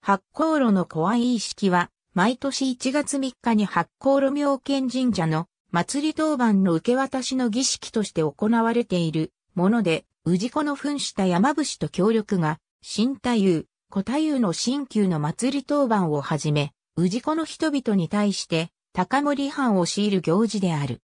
発行炉の怖い意識は、毎年1月3日に発行炉妙見神社の祭り当番の受け渡しの儀式として行われているもので、治子の噴した山伏と協力が、新太夫、古太夫の新旧の祭り当番をはじめ、治子の人々に対して、高森藩を強いる行事である。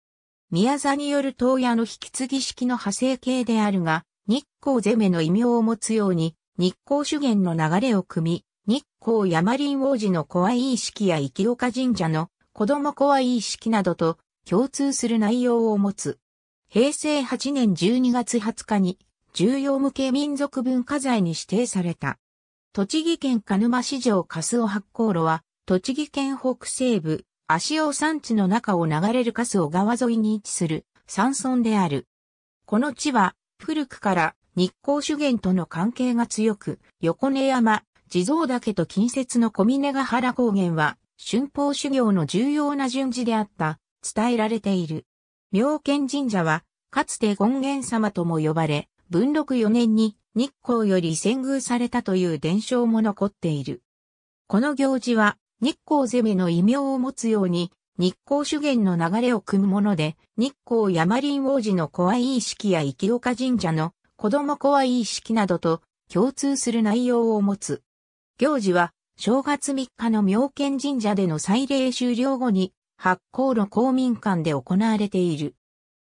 宮座による東屋の引き継ぎ式の派生形であるが、日光攻めの異名を持つように、日光主源の流れを組み、日光山林王子の怖い意識や生岡神社の子供怖い意識などと共通する内容を持つ。平成8年12月20日に重要無形民族文化財に指定された。栃木県鹿沼市場カスオ発行路は、栃木県北西部、足尾山地の中を流れるカスオ川沿いに位置する山村である。この地は、古くから日光資源との関係が強く、横根山、地蔵岳と近接の小峰ヶ原高原は、春峰修行の重要な順次であった、伝えられている。妙見神社は、かつて権現様とも呼ばれ、文禄4年に日光より遷宮されたという伝承も残っている。この行事は、日光攻めの異名を持つように、日光修験の流れを組むもので、日光山林王子の怖い意識や生岡神社の子供怖い意識などと共通する内容を持つ。行事は、正月3日の妙見神社での祭礼終了後に、発行路公民館で行われている。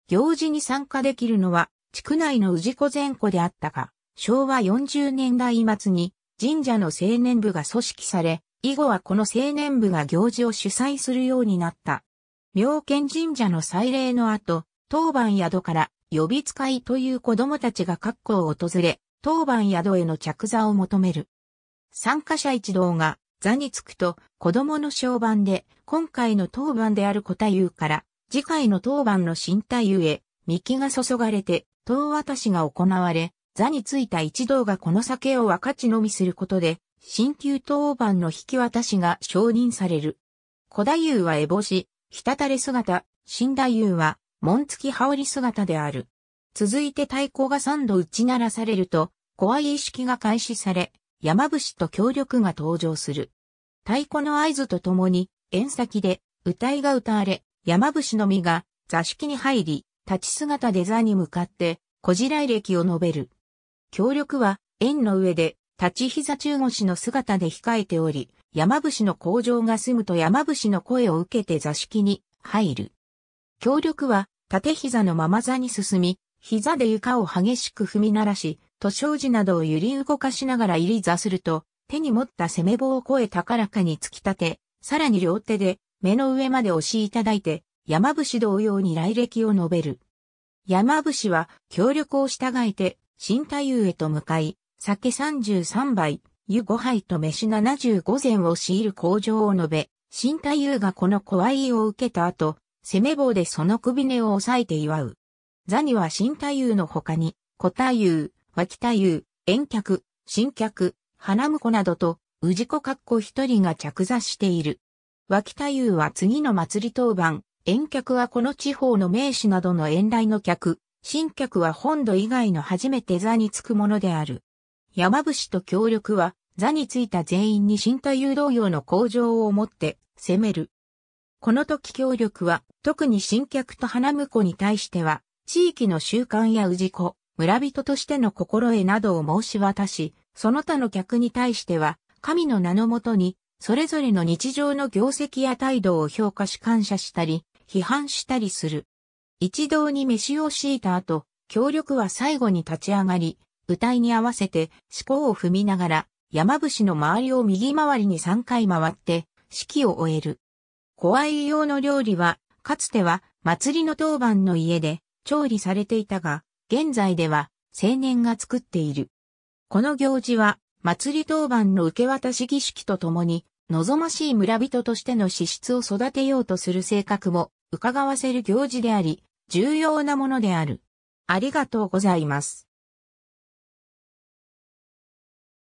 行事に参加できるのは、地区内の氏子前子であったが、昭和40年代末に神社の青年部が組織され、以後はこの青年部が行事を主催するようになった。妙見神社の祭礼の後、当番宿から呼び使いという子供たちが各校を訪れ、当番宿への着座を求める。参加者一同が座に着くと子供の小番で今回の当番である小太夫から次回の当番の新太夫へ幹が注がれて当渡しが行われ座に着いた一同がこの酒を分かち飲みすることで新旧当番の引き渡しが承認される。小太夫は烏帽子、ひたたれ姿、新太夫は紋付き羽織姿である。続いて太鼓が三度打ち鳴らされると、怖い意識が開始され、山伏と協力が登場する。太鼓の合図とともに、縁先で、歌いが歌われ、山伏の実が座敷に入り、立ち姿で座に向かって、こじい歴を述べる。協力は、縁の上で、立ち膝中腰の姿で控えており、山伏の工場が済むと山伏の声を受けて座敷に入る。協力は、縦膝のまま座に進み、膝で床を激しく踏み鳴らし、と障子などを揺り動かしながら入り座すると、手に持った攻め棒を声高らかに突き立て、さらに両手で目の上まで押しいただいて、山伏同様に来歴を述べる。山伏は協力を従えて、新太夫へと向かい、酒33杯、湯5杯と飯75膳を強いる工場を述べ、新太夫がこの怖いを受けた後、攻め棒でその首根を押さえて祝う。座には新太夫の他に、古太夫、脇太夫、遠客、新客、花婿などと、氏子っこ一人が着座している。脇太夫は次の祭り当番、遠客はこの地方の名士などの遠来の客、新客は本土以外の初めて座につくものである。山伏と協力は、座についた全員に新太夫同様の向上を持って攻める。この時協力は、特に新客と花婿に対しては、地域の習慣や氏子、村人としての心得などを申し渡し、その他の客に対しては、神の名のもとに、それぞれの日常の業績や態度を評価し感謝したり、批判したりする。一堂に飯を敷いた後、協力は最後に立ち上がり、歌いに合わせて思考を踏みながら、山伏の周りを右回りに3回回って、式を終える。怖い用の料理は、かつては祭りの当番の家で、調理されていたが、現在では青年が作っている。この行事は、祭り当番の受け渡し儀式とともに、望ましい村人としての資質を育てようとする性格も、伺わせる行事であり、重要なものである。ありがとうございます。